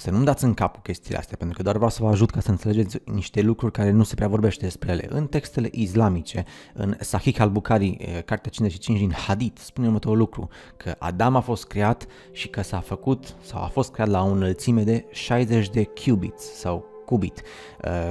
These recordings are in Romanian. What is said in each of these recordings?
Să nu-mi dați în cu chestiile astea, pentru că doar vreau să vă ajut ca să înțelegeți niște lucruri care nu se prea vorbește despre ele. În textele islamice, în Sahih al-Bukhari, eh, cartea 55 din Hadith, spune următorul lucru, că Adam a fost creat și că s-a făcut sau a fost creat la o înălțime de 60 de cubits sau cubit.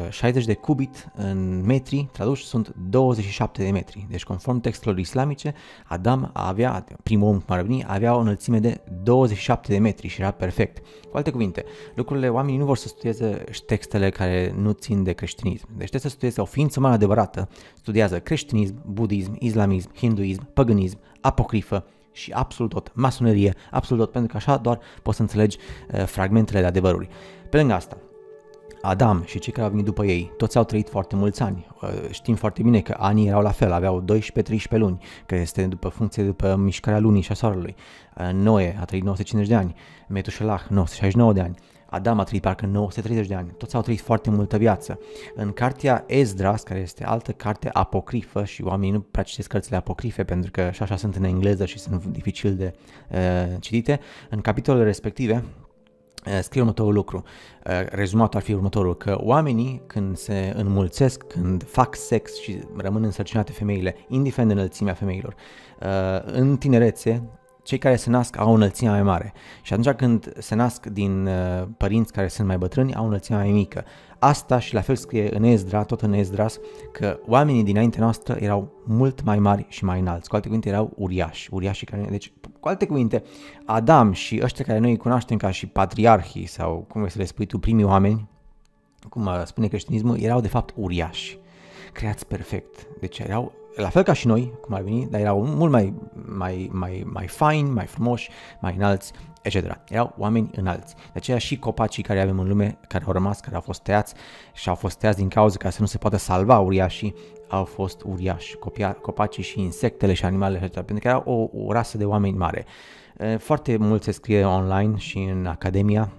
60 uh, de cubit în metri traduși sunt 27 de metri. Deci conform textelor islamice, Adam avea, primul om cum ar veni, avea o înălțime de 27 de metri și era perfect. Cu alte cuvinte, lucrurile oamenii nu vor să studieze textele care nu țin de creștinism. Deci trebuie să studieze o ființă mai adevărată, studiază creștinism, budism, islamism, hinduism, păgânism, apocrifă, și absolut tot, masonerie, absolut tot, pentru că așa doar poți să înțelegi uh, fragmentele de adevăruri. Pe lângă asta, Adam și cei care au venit după ei, toți au trăit foarte mulți ani. Uh, știm foarte bine că anii erau la fel, aveau 12-13 luni, care este după funcție după mișcarea lunii și a soarelui. Uh, Noe a trăit 950 de ani, Metușelah 969 de ani, Adam a trăit parcă 930 de ani, toți au trăit foarte multă viață. În cartea Esdras, care este altă carte apocrifă și oamenii nu prea citesc cărțile apocrife pentru că și așa sunt în engleză și sunt dificil de uh, citite, în capitolele respective, Eh, scrie următorul lucru. Eh, rezumatul ar fi următorul, că oamenii când se înmulțesc, când fac sex și rămân însărcinate femeile, indiferent de înălțimea femeilor, eh, în tinerețe cei care se nasc au înălțimea mai mare și atunci când se nasc din uh, părinți care sunt mai bătrâni au înălțimea mai mică. Asta și la fel scrie în Ezdra, tot în Ezra, că oamenii dinaintea noastră erau mult mai mari și mai înalți. Cu alte cuvinte, erau uriași, uriași care... Deci, cu alte cuvinte, Adam și ăștia care noi îi cunoaștem ca și patriarhii sau cum vrei să le spui tu, primii oameni, cum uh, spune creștinismul, erau de fapt uriași, creați perfect. Deci erau la fel ca și noi, cum ar veni, dar erau mult mai, mai, mai, mai fine, mai frumoși, mai înalți, etc. Erau oameni înalți. De aceea și copacii care avem în lume, care au rămas, care au fost tăiați și au fost tăiați din cauza ca să nu se poată salva uriașii, au fost uriași, copia, copacii și insectele și animalele, etc. pentru că era o, o rasă de oameni mare. Foarte mult se scrie online și în academia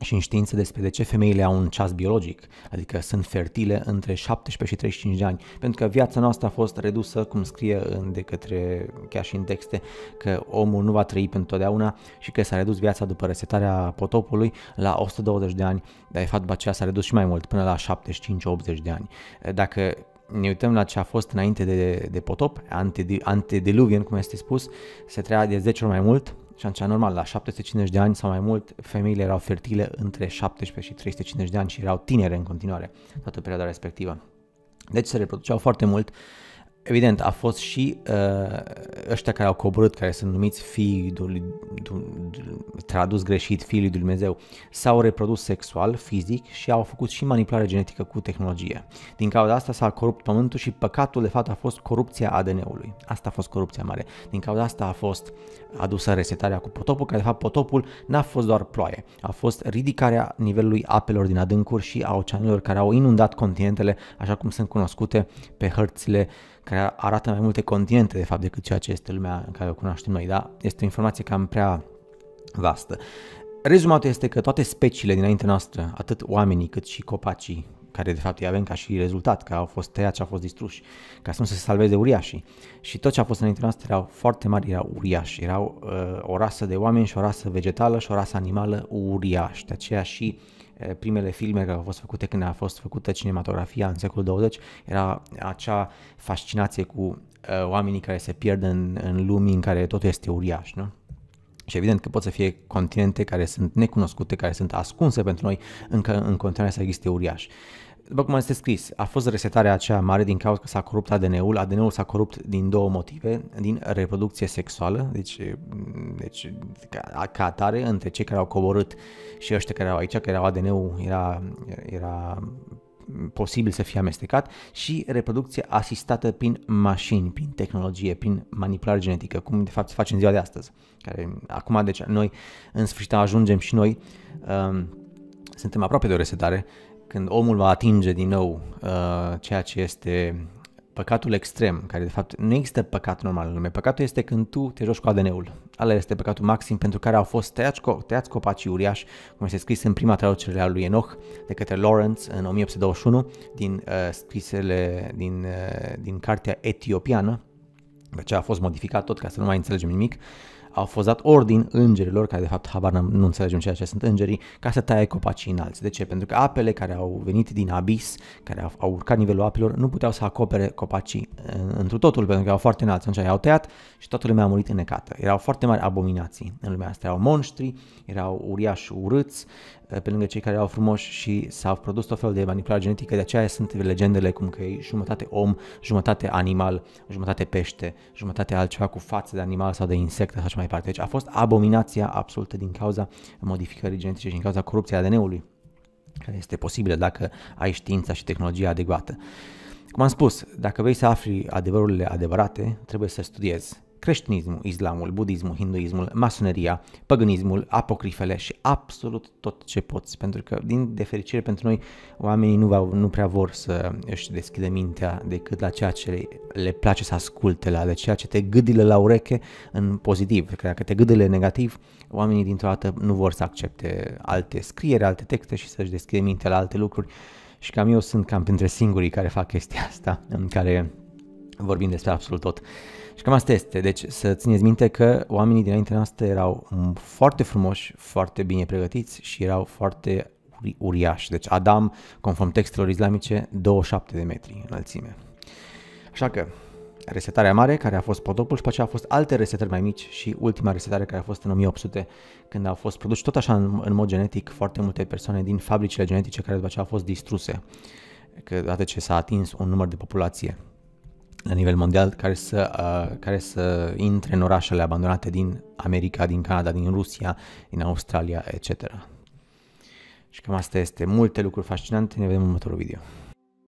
și în știință despre de ce femeile au un ceas biologic, adică sunt fertile între 17 și 35 de ani, pentru că viața noastră a fost redusă, cum scrie în, de către, chiar și în texte, că omul nu va trăi pentru totdeauna și că s-a redus viața după resetarea potopului la 120 de ani, dar de fapt după aceea s-a redus și mai mult, până la 75-80 de ani. Dacă ne uităm la ce a fost înainte de, de potop, antediluvian, cum este spus, se trăia de 10 ori mai mult, și atunci, normal, la 750 de ani sau mai mult, femeile erau fertile între 17 și 350 de ani și erau tinere în continuare toată perioada respectivă. Deci se reproduceau foarte mult Evident, a fost și uh, ăștia care au coborât, care sunt numiți fiii lui, tradus greșit, fiii lui Dumnezeu, s-au reprodus sexual, fizic și au făcut și manipulare genetică cu tehnologie. Din cauza asta s-a corupt pământul și păcatul de fapt a fost corupția ADN-ului. Asta a fost corupția mare. Din cauza asta a fost adusă resetarea cu potopul, care de fapt potopul n-a fost doar ploaie, a fost ridicarea nivelului apelor din adâncuri și a oceanelor care au inundat continentele, așa cum sunt cunoscute pe hărțile care arată mai multe continente, de fapt, decât ceea ce este lumea în care o cunoaștem noi, da? Este o informație cam prea vastă. Rezumatul este că toate speciile dinainte noastră, atât oamenii cât și copacii, care de fapt îi avem ca și rezultat, că au fost tăiați și au fost distruși, ca să nu se salveze uriașii. Și tot ce a fost înainte noastră erau foarte mari, erau uriași, erau uh, o rasă de oameni și o rasă vegetală și o rasă animală uriași. De aceea și uh, Eh, primele filme care au fost făcute când a fost făcută cinematografia în secolul 20 era acea fascinație cu uh, oamenii care se pierd în, în lumii în care totul este uriaș, nu? Și evident că pot să fie continente care sunt necunoscute, care sunt ascunse pentru noi, încă în continuare să existe uriași după cum am scris, a fost resetarea aceea mare din cauza că s-a corupt ADN-ul. ADN-ul s-a corupt din două motive, din reproducție sexuală, deci, deci ca, ca atare, între cei care au coborât și ăștia care erau aici, care erau ADN-ul, era, era posibil să fie amestecat și reproducție asistată prin mașini, prin tehnologie, prin manipulare genetică, cum de fapt se face în ziua de astăzi. Care, acum, deci, noi în sfârșit ajungem și noi, um, suntem aproape de o resetare, când omul va atinge din nou uh, ceea ce este păcatul extrem, care de fapt nu există păcat normal în lume. Păcatul este când tu te joci cu ADN-ul. Ala este păcatul maxim pentru care au fost tăiați, co- tăiați copacii uriași, cum este scris în prima traducere a lui Enoch de către Lawrence în 1821 din uh, scrisele din, uh, din cartea etiopiană, ce deci a fost modificat tot ca să nu mai înțelegem nimic au fost dat ordin îngerilor, care de fapt habar nu înțelegem ceea ce sunt îngerii, ca să taie copacii înalți. De ce? Pentru că apele care au venit din abis, care au, au urcat nivelul apelor, nu puteau să acopere copacii întru totul, pentru că erau foarte înalți. Atunci i-au tăiat și toată lumea a murit înnecată. Erau foarte mari abominații în lumea asta. Erau monștri, erau uriași urâți, eh, pe lângă cei care erau frumoși și s-au produs tot felul de manipulare genetică, de aceea sunt legendele cum că e jumătate om, jumătate animal, jumătate pește, jumătate altceva cu față de animal sau de insecte sau mai departe. Deci a fost abominația absolută din cauza modificării genetice și din cauza corupției ADN-ului, care este posibilă dacă ai știința și tehnologia adecvată. Cum am spus, dacă vrei să afli adevărurile adevărate, trebuie să studiezi creștinismul, islamul, budismul, hinduismul, masoneria, păgânismul, apocrifele și absolut tot ce poți, pentru că, din defericire pentru noi, oamenii nu, va, nu prea vor să își deschidă mintea decât la ceea ce le, place să asculte, la de ceea ce te gâdile la ureche în pozitiv, că dacă te gâdile negativ, oamenii dintr-o dată nu vor să accepte alte scrieri, alte texte și să-și deschidă mintea la alte lucruri și cam eu sunt cam printre singurii care fac chestia asta, în care vorbim despre absolut tot. Și cam asta este. Deci să țineți minte că oamenii dinaintea noastră erau foarte frumoși, foarte bine pregătiți și erau foarte uri- uriași. Deci Adam, conform textelor islamice, 27 de metri înălțime. Așa că resetarea mare, care a fost potopul și pe aceea a fost alte resetări mai mici și ultima resetare care a fost în 1800, când au fost produși tot așa în, în mod genetic foarte multe persoane din fabricile genetice care după aceea au fost distruse, că dată ce s-a atins un număr de populație la nivel mondial care să, uh, care să intre în orașele abandonate din America, din Canada, din Rusia, din Australia, etc. Și cam asta este. Multe lucruri fascinante. Ne vedem în următorul video.